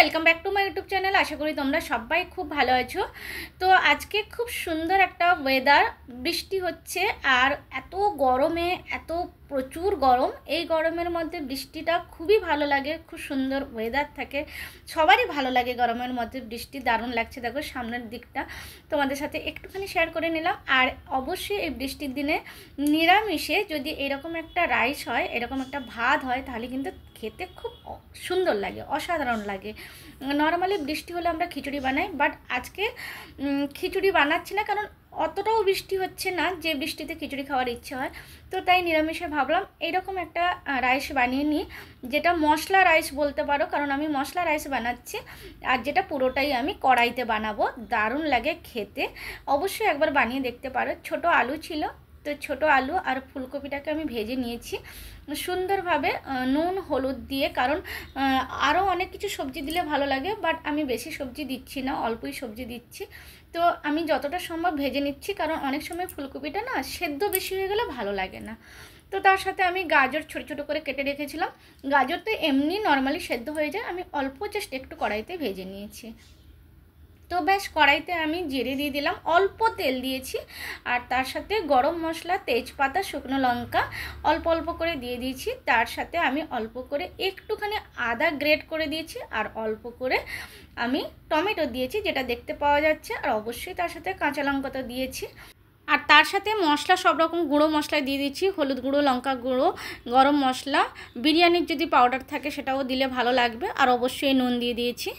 welcome back to my YouTube channel আশা করি তোমরা সবাই খুব ভালো আছো তো আজকে খুব সুন্দর একটা ওয়েদার বৃষ্টি হচ্ছে আর এত গরমে এত প্রচুর গরম এই গরমের মধ্যে বৃষ্টিটা খুবই ভালো লাগে খুব সুন্দর ওয়েদার থাকে সবারই ভালো লাগে গরমের মধ্যে বৃষ্টি দারুণ লাগছে দেখো সামনের দিকটা তোমাদের সাথে একটুখানি শেয়ার করে নিলাম আর অবশ্যই এই বৃষ্টির দিনে নিরামিষে যদি এরকম একটা রাইস হয় এরকম একটা ভাত হয় তাহলে কিন্তু খেতে খুব সুন্দর লাগে অসাধারণ লাগে নর্মালি বৃষ্টি হলে আমরা খিচুড়ি বানাই বাট আজকে খিচুড়ি বানাচ্ছি না কারণ অতটাও বৃষ্টি হচ্ছে না যে বৃষ্টিতে খিচুড়ি খাওয়ার ইচ্ছে হয় তো তাই নিরামিষে ভাবলাম এইরকম একটা রাইস বানিয়ে নিই যেটা মশলা রাইস বলতে পারো কারণ আমি মশলা রাইস বানাচ্ছি আর যেটা পুরোটাই আমি কড়াইতে বানাবো দারুণ লাগে খেতে অবশ্যই একবার বানিয়ে দেখতে পারো ছোট আলু ছিল তো ছোট আলু আর ফুলকপিটাকে আমি ভেজে নিয়েছি সুন্দরভাবে নুন হলুদ দিয়ে কারণ আরও অনেক কিছু সবজি দিলে ভালো লাগে বাট আমি বেশি সবজি দিচ্ছি না অল্পই সবজি দিচ্ছি তো আমি যতটা সম্ভব ভেজে নিচ্ছি কারণ অনেক সময় ফুলকপিটা না সেদ্ধ বেশি হয়ে গেলে ভালো লাগে না তো তার সাথে আমি গাজর ছোট ছোট করে কেটে রেখেছিলাম গাজর তো এমনি নর্মালি সেদ্ধ হয়ে যায় আমি অল্প জাস্ট একটু কড়াইতে ভেজে নিয়েছি তো ব্যাস কড়াইতে আমি জিরে দিয়ে দিলাম অল্প তেল দিয়েছি আর তার সাথে গরম মশলা তেজপাতা শুকনো লঙ্কা অল্প অল্প করে দিয়ে দিয়েছি তার সাথে আমি অল্প করে একটুখানি আদা গ্রেট করে দিয়েছি আর অল্প করে আমি টমেটো দিয়েছি যেটা দেখতে পাওয়া যাচ্ছে আর অবশ্যই তার সাথে কাঁচা লঙ্কা তো দিয়েছি আর তার সাথে মশলা সব রকম গুঁড়ো মশলা দিয়ে দিচ্ছি হলুদ গুঁড়ো লঙ্কা গুঁড়ো গরম মশলা বিরিয়ানির যদি পাউডার থাকে সেটাও দিলে ভালো লাগবে আর অবশ্যই নুন দিয়ে দিয়েছি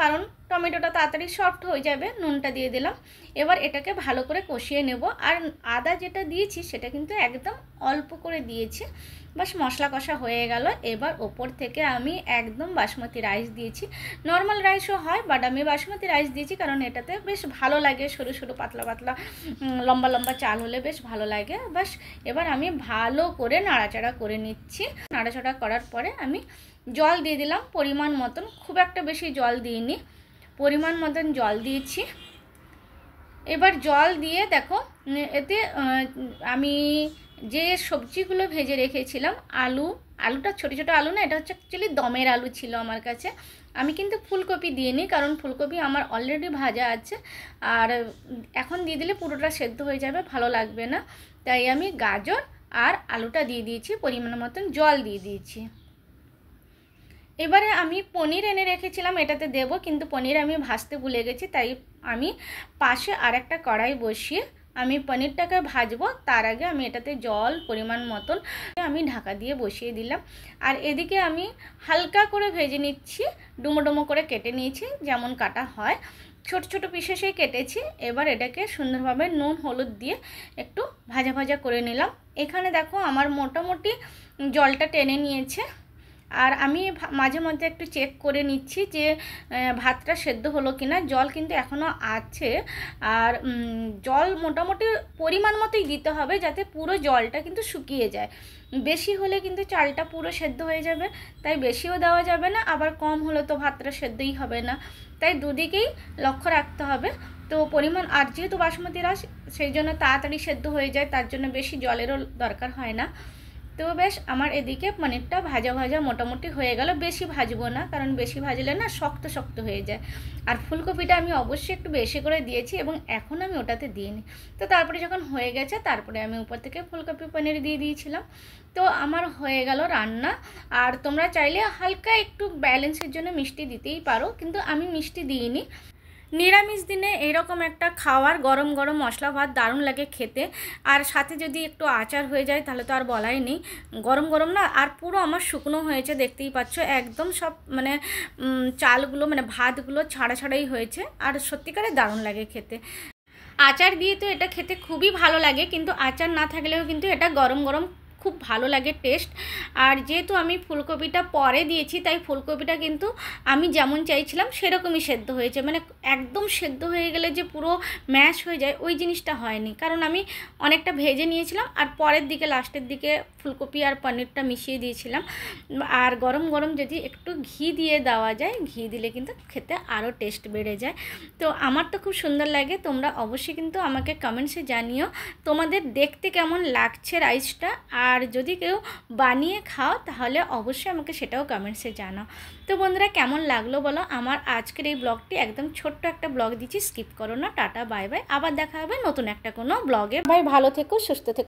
কারণ টমেটোটা তাড়াতাড়ি সফট হয়ে যাবে নুনটা দিয়ে দিলাম এবার এটাকে ভালো করে কষিয়ে নেব আর আদা যেটা দিয়েছি সেটা কিন্তু একদম অল্প করে দিয়েছি বাস মশলা কষা হয়ে গেল এবার ওপর থেকে আমি একদম বাসমতি রাইস দিয়েছি নর্মাল রাইসও হয় বাট আমি বাসমতি রাইস দিয়েছি কারণ এটাতে বেশ ভালো লাগে সরু সরু পাতলা পাতলা লম্বা লম্বা চাল হলে বেশ ভালো লাগে বাস এবার আমি ভালো করে নাড়াচাড়া করে নিচ্ছি নাড়াচাড়া করার পরে আমি জল দিয়ে দিলাম পরিমাণ মতন খুব একটা বেশি জল দিইনি পরিমাণ মতন জল দিয়েছি এবার জল দিয়ে দেখো এতে আমি যে সবজিগুলো ভেজে রেখেছিলাম আলু আলুটা ছোট ছোট আলু না এটা হচ্ছে অ্যাকচুয়ালি দমের আলু ছিল আমার কাছে আমি কিন্তু ফুলকপি দিয়ে নিই কারণ ফুলকপি আমার অলরেডি ভাজা আছে আর এখন দিয়ে দিলে পুরোটা সেদ্ধ হয়ে যাবে ভালো লাগবে না তাই আমি গাজর আর আলুটা দিয়ে দিয়েছি পরিমাণ মতন জল দিয়ে দিয়েছি এবারে আমি পনির এনে রেখেছিলাম এটাতে দেব কিন্তু পনির আমি ভাজতে ভুলে গেছি তাই আমি পাশে আর একটা কড়াই বসিয়ে আমি পনিরটাকে ভাজবো তার আগে আমি এটাতে জল পরিমাণ মতন আমি ঢাকা দিয়ে বসিয়ে দিলাম আর এদিকে আমি হালকা করে ভেজে নিচ্ছি ডুমো ডুমো করে কেটে নিয়েছি যেমন কাটা হয় ছোট ছোট পিসে সেই কেটেছি এবার এটাকে সুন্দরভাবে নুন হলুদ দিয়ে একটু ভাজা ভাজা করে নিলাম এখানে দেখো আমার মোটামুটি জলটা টেনে নিয়েছে আর আমি মাঝে মধ্যে একটু চেক করে নিচ্ছি যে ভাতটা সেদ্ধ হলো কিনা জল কিন্তু এখনও আছে আর জল মোটামুটি পরিমাণ মতোই দিতে হবে যাতে পুরো জলটা কিন্তু শুকিয়ে যায় বেশি হলে কিন্তু চালটা পুরো সেদ্ধ হয়ে যাবে তাই বেশিও দেওয়া যাবে না আবার কম হলে তো ভাতটা সেদ্ধই হবে না তাই দুদিকেই লক্ষ্য রাখতে হবে তো পরিমাণ আর যেহেতু বাসমতি রাস সেই জন্য তাড়াতাড়ি সেদ্ধ হয়ে যায় তার জন্য বেশি জলেরও দরকার হয় না তো বেশ আমার এদিকে পনিরটা ভাজা ভাজা মোটামুটি হয়ে গেল বেশি ভাজবো না কারণ বেশি ভাজলে না শক্ত শক্ত হয়ে যায় আর ফুলকপিটা আমি অবশ্যই একটু বেশি করে দিয়েছি এবং এখন আমি ওটাতে দিইনি তো তারপরে যখন হয়ে গেছে তারপরে আমি উপর থেকে ফুলকপি পনির দিয়ে দিয়েছিলাম তো আমার হয়ে গেল রান্না আর তোমরা চাইলে হালকা একটু ব্যালেন্সের জন্য মিষ্টি দিতেই পারো কিন্তু আমি মিষ্টি দিইনি নিরামিষ দিনে এরকম একটা খাওয়ার গরম গরম মশলা ভাত দারুণ লাগে খেতে আর সাথে যদি একটু আচার হয়ে যায় তাহলে তো আর বলাই নেই গরম গরম না আর পুরো আমার শুকনো হয়েছে দেখতেই পাচ্ছ একদম সব মানে চালগুলো মানে ভাতগুলো ছাড়া ছাড়াই হয়েছে আর সত্যিকারে দারুণ লাগে খেতে আচার দিয়ে তো এটা খেতে খুবই ভালো লাগে কিন্তু আচার না থাকলেও কিন্তু এটা গরম গরম খুব ভালো লাগে টেস্ট আর যেহেতু আমি ফুলকপিটা পরে দিয়েছি তাই ফুলকপিটা কিন্তু আমি যেমন চাইছিলাম সেরকমই সেদ্ধ হয়েছে মানে একদম সেদ্ধ হয়ে গেলে যে পুরো ম্যাশ হয়ে যায় ওই জিনিসটা হয়নি কারণ আমি অনেকটা ভেজে নিয়েছিলাম আর পরের দিকে লাস্টের দিকে ফুলকপি আর পনিরটা মিশিয়ে দিয়েছিলাম আর গরম গরম যদি একটু ঘি দিয়ে দেওয়া যায় ঘি দিলে কিন্তু খেতে আরও টেস্ট বেড়ে যায় তো আমার তো খুব সুন্দর লাগে তোমরা অবশ্যই কিন্তু আমাকে কমেন্টসে জানিও তোমাদের দেখতে কেমন লাগছে রাইসটা আর আর যদি কেউ বানিয়ে খাও তাহলে অবশ্যই আমাকে সেটাও কমেন্টসে জানাও তো বন্ধুরা কেমন লাগলো বলো আমার আজকের এই ব্লগটি একদম ছোট্ট একটা ব্লগ দিচ্ছি স্কিপ করো না টাটা বাই বাই আবার দেখা হবে নতুন একটা কোনো ব্লগে বাই ভালো থেকো সুস্থ থেকো